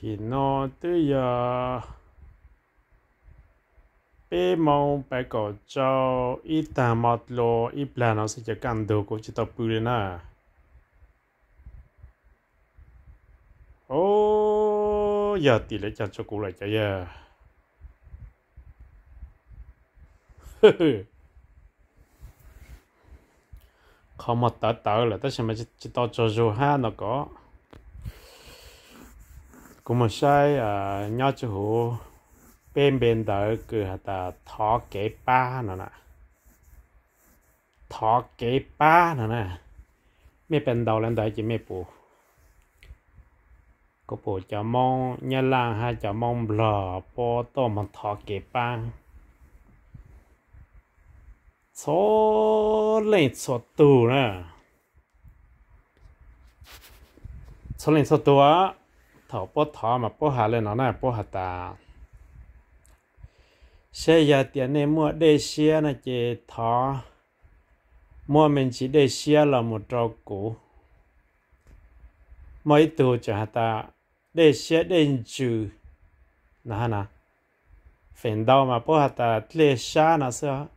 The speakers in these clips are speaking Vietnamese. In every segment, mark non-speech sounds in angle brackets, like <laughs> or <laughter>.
chỉ nó tự giờ bé mau bé cổ cho ít ta mót lo ít là nó sẽ chỉ cần đồ của chỉ tập bự lên à ô giờ tỷ lệ chẳng cho cụ lại chạy à <laughs> không mà tớ tớ là tất nhiên mà chỉ tao cho dù ha nó có cũng mà sai à nhau cho hồ bên bên đó cứ hạt ta thọ kế ba nữa nè thọ kế ba nữa nè mấy bên đầu lên đấy chỉ mấy bộ có bộ cho mong nhà làng hay cho mong lờ bộ to mà thọ kế ba số lên số tù nè số lên số tù á thọ bó thọ mà bó hà lên nó này bó hà ta xe giờ tiền này mua đê xe là chỉ thọ mua mình chỉ đê xe là một trò cũ mấy tù cho hà ta đê xe đen trừ là hà nà phèn đau mà bó hà ta lê xa là sao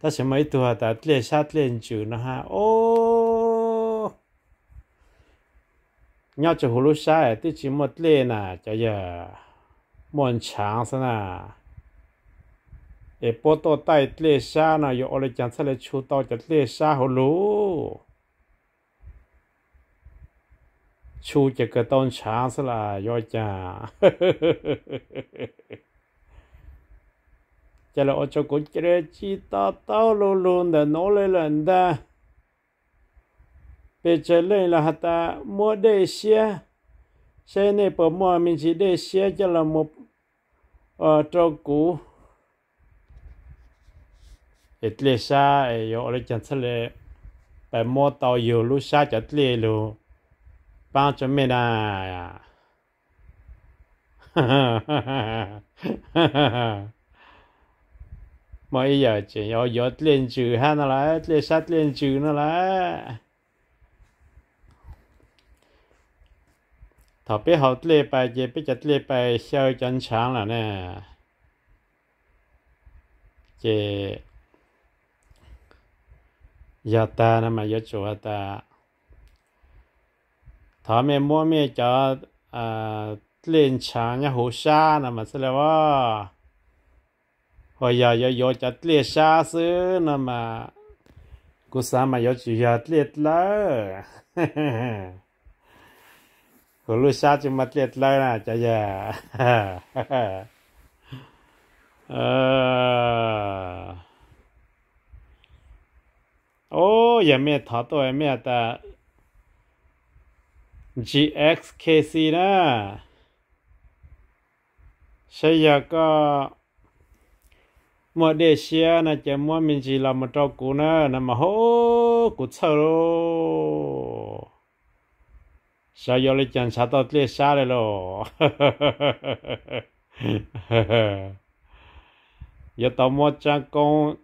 ta sẽ mấy tù hà ta lê xa lên trừ nó ha ô nhau chỉ hồ lô sai tôi chỉ một lê nà cho giờ muốn chán sao nà để e bố tôi tay lê xa nà yo ở đây chẳng sao lại chú tao cho lê xa hồ lô chú chỉ cái tôn chán sao là yo chả chả là ở chỗ cũng chỉ ta tao lô lô để nói lên lần ta bây giờ lên là ta mua đề xe xe này bỏ mua mình chỉ đề xe cho là một ở ờ, trâu cũ ít lệ xa ấy ở đây chẳng sao lệ mua tàu nhiều lúc xa chặt lệ luôn bao cho mình à mà bây giờ chỉ có giọt lên chữ ha nó là lệ sát lên chữ nó là thọ bé học lê bài gì bé chặt lê bài sao chân sáng là nè chị giờ ta nè mà chùa ta thọ mẹ mua mẹ cho à lên sáng nhà hồ sa nè mà sẽ là vợ hồi giờ giờ giờ chặt lê sa xứ nè cô sa mà giờ chùa giờ lê lỡ <laughs> của lúc xa chứ mất liệt lời là chả dạ ô giờ mẹ thọ tôi em mẹ ta GXKC nè, xây giờ có mà để xe nè, chỉ mua mình chỉ làm một trâu cũ nè, là mà hố cũ luôn Sayolican satatli sarelo. Giờ tao mua trang con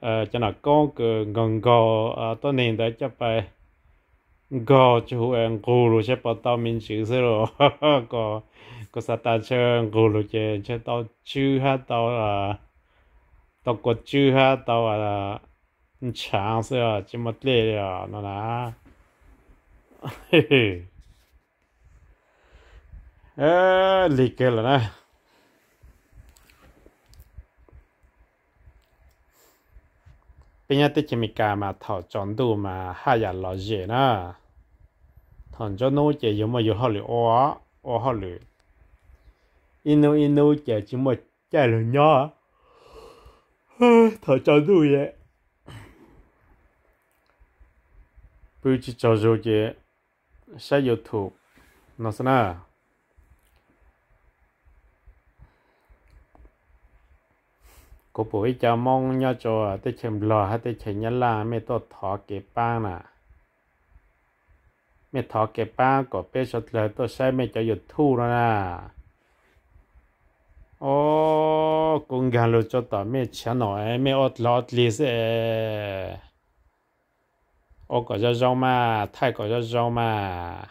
ờ, cho nó con cứ gần gò ờ, tao nên để cho bài gò chú em gù lu sẽ bắt tao mình chữ thế rồi có có sát ta chơi gù lu chơi chơi tao chữ ha tao là tao có chữ ha tao là chán thế à chỉ một lệ à nó là à, <laughs> lì kê là nè bây giờ tới chỉ mình cả mà thọ chọn đồ mà hai giờ lo gì nè thằng cho nó chỉ dùng mà dùng họ lì ó ó họ lì inu inu chỉ chỉ mà chạy lì nhỏ <sighs> thọ chọn đồ vậy bây giờ cho ใช้ YouTube นอสนากูปุ๋ยจะมองยอจอเตเชมรอฮะเตเชยลาไม่ตดถอเก็บป้างน่ะไม่ถอเก็บป้างก็เปชดเลยตัวใช้ไม่จะหยุดทู่แล้วนะโอ้กุงการรู้จต่อไม่เชนหน่อยไม่อดลอดลีเส ô có ra rau mà thay có rau mà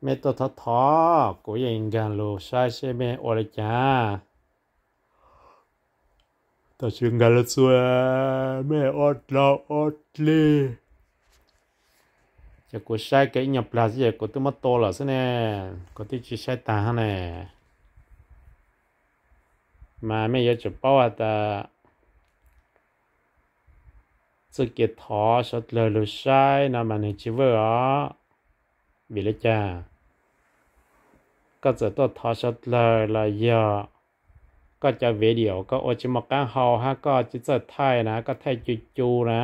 mẹ tôi thọ thọ của yên gần lù sai xe mẹ ô lại chả tao gần lù xua mẹ ốt lò ốt lì giờ của sai cái nhập là gì của tôi mất to là thế nè của tôi chỉ sai tà nè mà mẹ giờ chụp bao à ta สกิทอชดเลยลุใช้นามันในชีวิตออวิลจ้าก็จะตัวทอชดเลยลาเยอะก็จะเวเดียวก็โอชิมกังฮาฮะก็จะเจะไทยนะ ก็ไทยจูจูนะ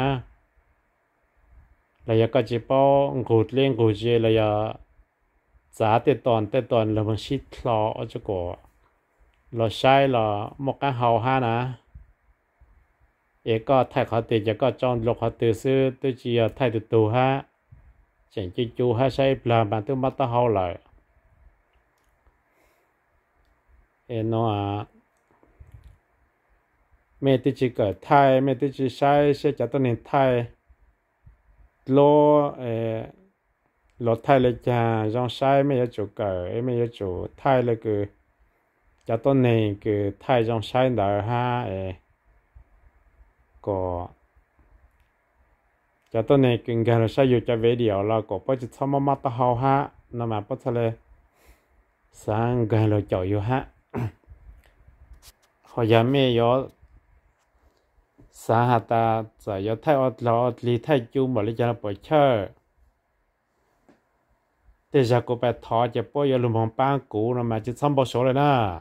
ระยะก็จะป้องกูดเลี้ยงกูเจระยะจ๋าเตตอนเตตอนเรามันชิดคลออจะก่เราใช้เราหมกังฮาฮะนะ也个太好的，也个装六好的是都只要太的多哈，甚至就还是不然嘛都没得好来。哎，侬啊，每都只个太，每都只晒晒，假多年太，落哎，落太了家，让晒没有做个，也没有做太那个，假多年个太让晒哪哈哎。có cho tôi này kinh gần sai dù cho về điều là có bao nhiêu thăm mắt ta hào ha nó mà bao nhiêu là sang gà lo chọi yêu ha họ giờ mẹ yo sáng hạt ta giờ yo thay ọt lo ọt lì thay chú mà lấy cho nó bỏ chơi thế giờ cô bé thọ chỉ bỏ yo lùm hồng ba cũ nó mà chỉ xong bỏ số rồi na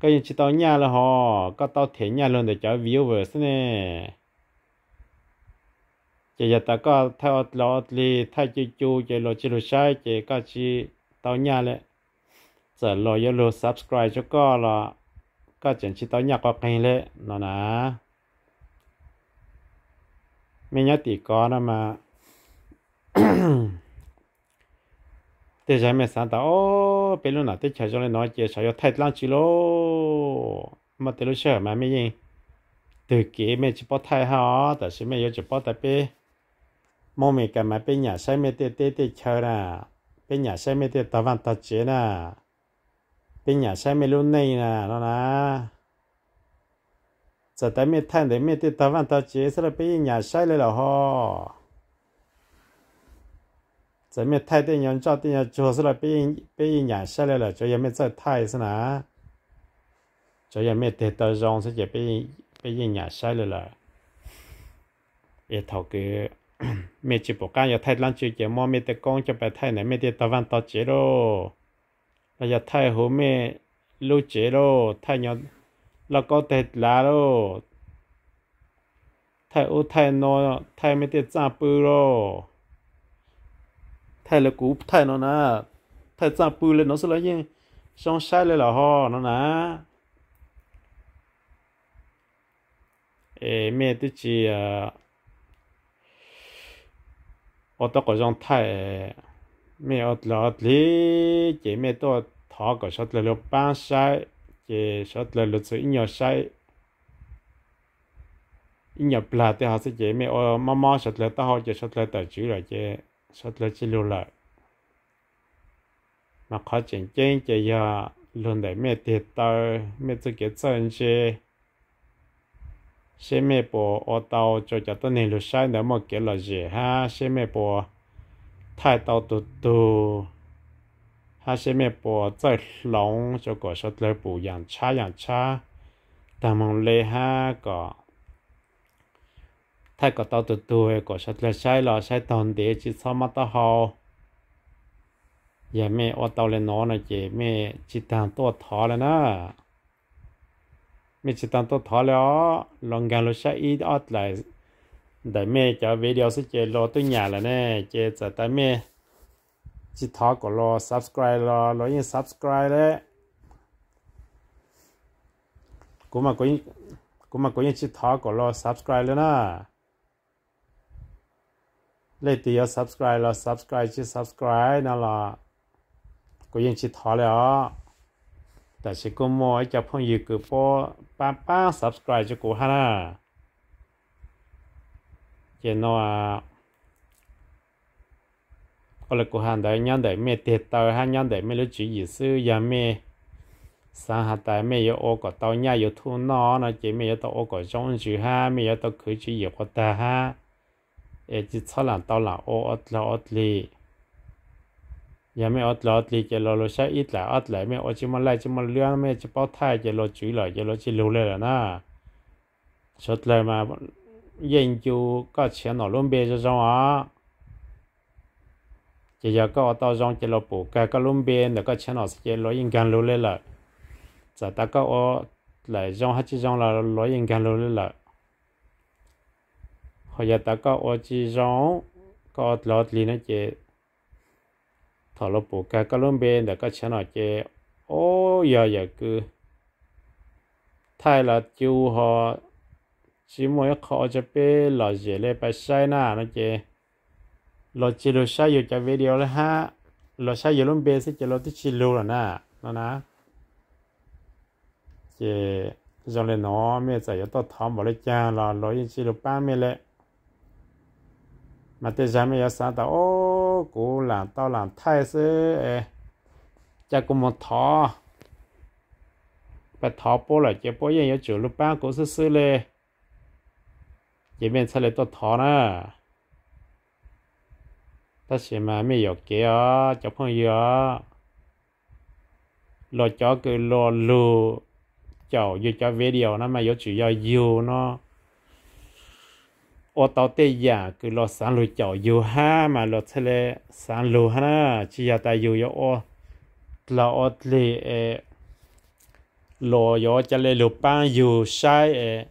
cái chỉ tao nhà là họ có tao thế nhà luôn để cho viewers nè chỉ giờ ta có theo lo li thay chú chú chỉ lo chỉ lo sai chỉ có chỉ tao nhà lệ giờ lo yêu lo subscribe cho có là có chuyện chỉ tao nhà có cái lệ nó nà mấy nhớ tỷ có đó mà <clears throat> thế giờ mình sáng tạo ô bây lúc nào tới chơi cho nên nói chuyện sao thay lăng chỉ lô mà tới lúc chơi mà mấy gì từ kia mình chỉ bắt thay ha tại sao mình chỉ bắt tại bé mong mình gà mà bé nhà sai mình tới tới tới chơi nè bé nhà sai mình tới tao văn tao chơi nè bé nhà sai mình luôn này nè nó nà, giờ tới mình thay để mình tới tao văn tao chơi sao là bé nhà sai lại là ho 咱们太对人照对人就是了，被人被人养下来了，就也没再太是哪，就也没得到让自己被人被人养下来了，也头个。mẹ chỉ bảo cái giờ thay lăn chịu giờ mua mẹ tới con cho bà thay này mẹ đi tao văn tao rồi là giờ thay hồ mẹ lưu chế rồi thay nhau là có thể là rồi thay ô thay nó thay mẹ đi trang bự rồi thay là cú thay nó nè thay ra bù lên nó sẽ lấy gì xong sai lên là ho nó nè ê mẹ tôi chỉ à ở đó có dòng thay mẹ ở đó thì chị mẹ tôi thọ có sót là lúc bán sai chị sót là lúc sự nhỏ sai nhập là thì họ sẽ chỉ mẹ ở mama sót là tao họ chỉ sót là tao chữ rồi chứ sốt lỡ chỉ lưu lại mà khó chỉnh chén chỉ giờ luôn để mẹ thiệt tao mẹ tự kết chân chứ xe mẹ bò ô tàu cho cho tôi nè lưu sai nữa mà kế là gì ha xe mẹ bò thay tàu tụ tụ ha xe mẹ bò chơi lỏng cho có sốt lỡ bù yàng cha yàng cha tạm mong lê ha có thay có tao tụt tuổi có sát là sai là sai toàn để chỉ sao mà tao hào giờ mẹ ở tao lên nó này chị mẹ chỉ tăng tổ thọ là na, mẹ chỉ tăng tổ thọ là lòng gan lo sai ít ót lại đại mẹ cho video sẽ chơi lo tôi nhà là nè chơi giờ tại mẹ chỉ thọ có lo subscribe lo lo như subscribe đấy cũng mà có cũng mà có những chỉ thọ có lo subscribe lên na. เลยตีเอา subscribe เรา subscribe ชื่อ subscribe นั่นละก็ยังชิดถอเลยอ๋อแต่ชิกูมอยจะพ่ออยู่กับพ่อป้าป้า subscribe จะกูฮะนะเจนว่าก็เลยกูหันได้ยันได้ไม่เตะเตาหันยันได้ไม่รู้จีอีซื้อยาไม่สังหาแต่ไม่ยโอก็เตาเนี่ยอยู่ทุ่นนอนะเจไม่ยตโอก็จงจีฮะไม่ยตคือจีอยู่ก็ตาฮะ e chi cho lan tao la o ot la ot li ya me ot la ot li ke lo lo sha it la ot la me o chi ma la chi ma lyan me chi thai ke lo chui la ke lo chi lu le la na chot la ma yin ju ka chen no lum be jo zong a chỉ giờ có tao rong chỉ lo bù cái có lùm bên để có chén nó chỉ lo lù lên là giờ ta có ở lại rong hết chỉ rong là lo lù lên là họ giờ ta có ô chi rong có lót lì nó chế thọ lô bộ cá có lông bên đã có chén nó chế ô giờ giờ cứ thay là chú họ chỉ mỗi khó cho bé là dễ lấy bài sai na nó chế lo chỉ lo sai giờ cho video là ha lo sai giờ lông bên sẽ chế lo tích chỉ lo là na nó na chế rồi nó mới giờ giờ tao thầm bảo lấy cha là lo yên chỉ lo ba mươi lệ mà tôi dám bây giờ sao tao ô cụ là tao làm thay sư cha cũng một thọ bà thọ bố là chế bố yên yếu chủ lúc ba cũng sư sư lê chế bên sao lại tao thọ nè ta sẽ mà mấy yếu kế á cho phong yếu á lo cho cứ lo lù cháu yếu cho video nó mà yếu chủ yếu yếu nó ô tàu tê giả cứ lo sáng lùi chỗ dù ha mà lo thế lệ sáng lù ha chỉ là ta dù yếu ô là ô lì ê lo yếu chả lệ lù ban dù sai ê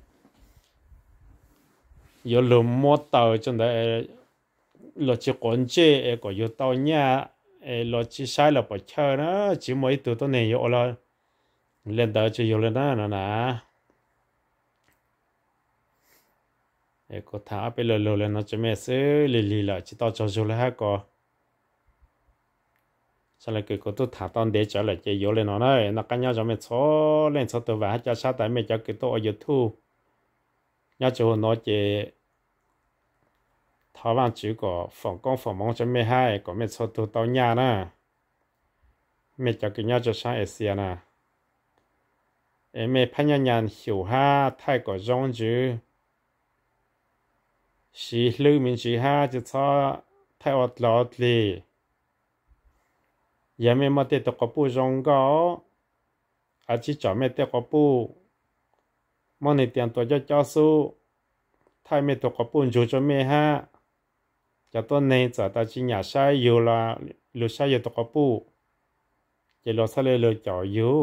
yếu lù mô tàu trong đó ê lo chỉ quấn chê ê e, có yếu tàu nhà ê e, lo chỉ sai là bỏ chơi đó chỉ mỗi tụi tôi này yếu là lên tàu chỉ yếu lên đó nè nè có thả bây giờ lờ lên nó cho mẹ sẽ lì lì là chỉ tao cho dù là ha có sau này cứ có tôi thả tao để trở lại chơi vô lên nó này nó cái nhau cho mẹ số lên số tôi và cho sao tại mẹ cho cái tôi ở dưới thu nhau cho nó chơi thảo văn chỉ có phòng công phòng mong cho mẹ hai có mẹ số tôi tao nhà nè mẹ cho cái nhau cho sang Asia nè em mẹ phải nhau nhàn hiểu ha thay có giống chứ สีลือมินสีห้าจะท้อไทวอดหลอดเลยยังไม่มาเตะตกปูจงก็อาชีจะไม่เตะกปูมองในเตียงตัวย่จ้าสู้ถ้าไม่ตกปูจูจะไม่ห้าจะต้นในจะตาจีงอยากใช้อยู่ละหรือใช้อยู่ตกปูจะรอซะเลยเลยจ่ออยู่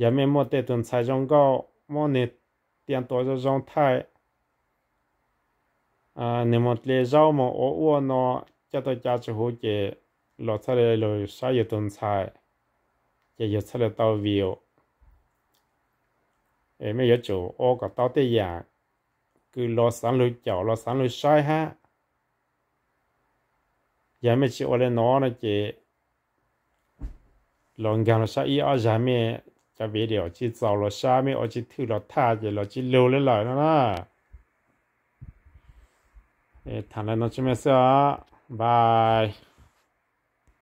ยังไม่มาเตะตัวชายจงก็มองในเตียงตัวจะจงไทย À, nếu mà lê rau mà ổ ua nó cho tôi cha cho hỗ trợ lo thà lê lo sao giờ tuần sai giờ giờ thà lê tao viu em mới giờ chủ ô cả tao tây giả cứ lo sáng lối chảo lo sáng lối sai ha giờ mới chịu lên nó là chị lòng lo là sao ý ở giờ mới cho về điều chỉ giàu là sao mới ở chỉ thứ là tha chỉ là chỉ lưu lên lại nó na えー、楽しみますよ。バイ。